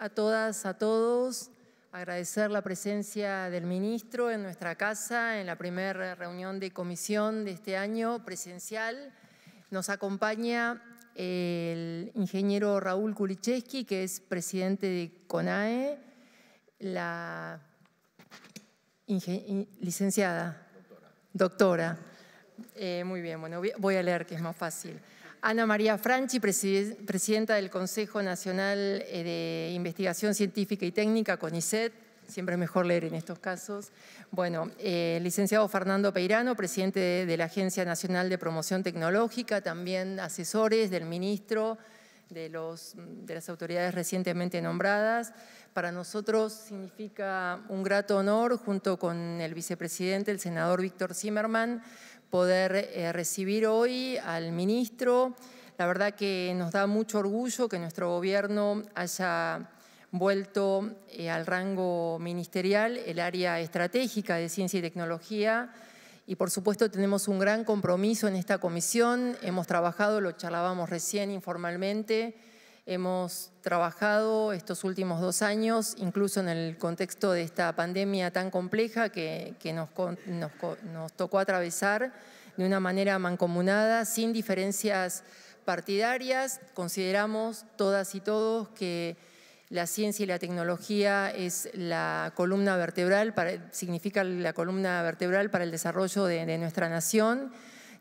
a todas, a todos. Agradecer la presencia del ministro en nuestra casa, en la primera reunión de comisión de este año presencial. Nos acompaña el ingeniero Raúl Kulicheski, que es presidente de CONAE, la licenciada, doctora. Eh, muy bien, bueno, voy a leer que es más fácil. Ana María Franchi, presidenta del Consejo Nacional eh, de Investigación Científica y Técnica, CONICET, siempre es mejor leer en estos casos. Bueno, eh, licenciado Fernando Peirano, presidente de la Agencia Nacional de Promoción Tecnológica, también asesores del ministro, de, las autoridades recientemente nombradas. Para nosotros significa un grato honor, junto con el vicepresidente, el senador Víctor Zimmerman, poder eh, recibir hoy al ministro. La verdad que nos da mucho orgullo que nuestro gobierno haya vuelto eh, al rango ministerial el área estratégica de ciencia y tecnología y por supuesto tenemos un gran compromiso en esta comisión. Hemos trabajado, lo charlábamos recién informalmente, hemos trabajado estos últimos dos años, incluso en el contexto de esta pandemia tan compleja que, nos, nos tocó atravesar de una manera mancomunada, sin diferencias partidarias. Consideramos todas y todos que la ciencia y la tecnología es la columna vertebral, significa la columna vertebral para el desarrollo de, nuestra nación.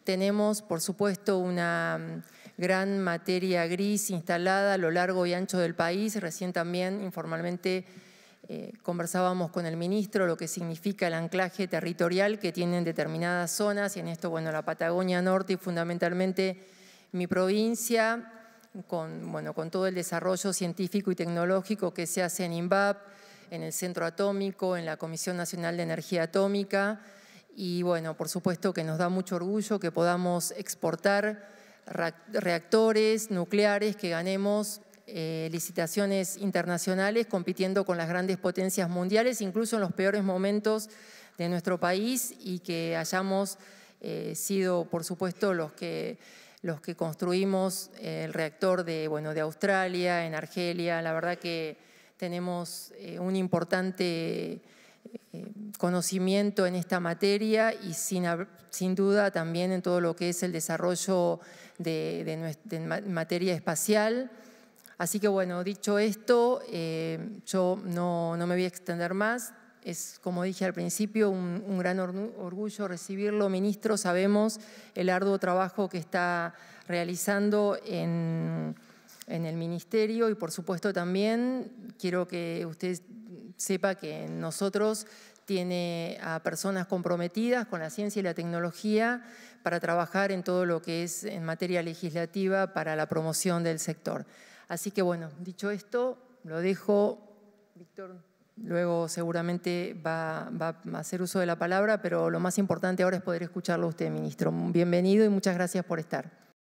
Tenemos, por supuesto, una mm, gran materia gris instalada a lo largo y ancho del país. Recién también informalmente eh, conversábamos con el ministro lo que significa el anclaje territorial que tienen determinadas zonas y en esto, bueno, la Patagonia Norte y fundamentalmente mi provincia con, bueno, con todo el desarrollo científico y tecnológico que se hace en INVAP, en el Centro Atómico, en la Comisión Nacional de Energía Atómica. Y bueno, por supuesto que nos da mucho orgullo que podamos exportar reactores nucleares, que ganemos eh, licitaciones internacionales compitiendo con las grandes potencias mundiales, incluso en los peores momentos de nuestro país y que hayamos eh, sido, por supuesto, los que los que construimos el reactor de, bueno, de Australia, en Argelia, la verdad que tenemos eh, un importante eh, conocimiento en esta materia y sin, duda también en todo lo que es el desarrollo de, materia espacial. Así que bueno, dicho esto, eh, yo no me voy a extender más, es, como dije al principio, un, gran orgullo recibirlo, ministro. Sabemos el arduo trabajo que está realizando en, en el ministerio y, por supuesto, también quiero que usted sepa que nosotros tiene a personas comprometidas con la ciencia y la tecnología para trabajar en todo lo que es en materia legislativa para la promoción del sector. Así que bueno, dicho esto, lo dejo, Víctor. Luego seguramente va, a hacer uso de la palabra, pero lo más importante ahora es poder escucharlo usted, ministro. Bienvenido y muchas gracias por estar.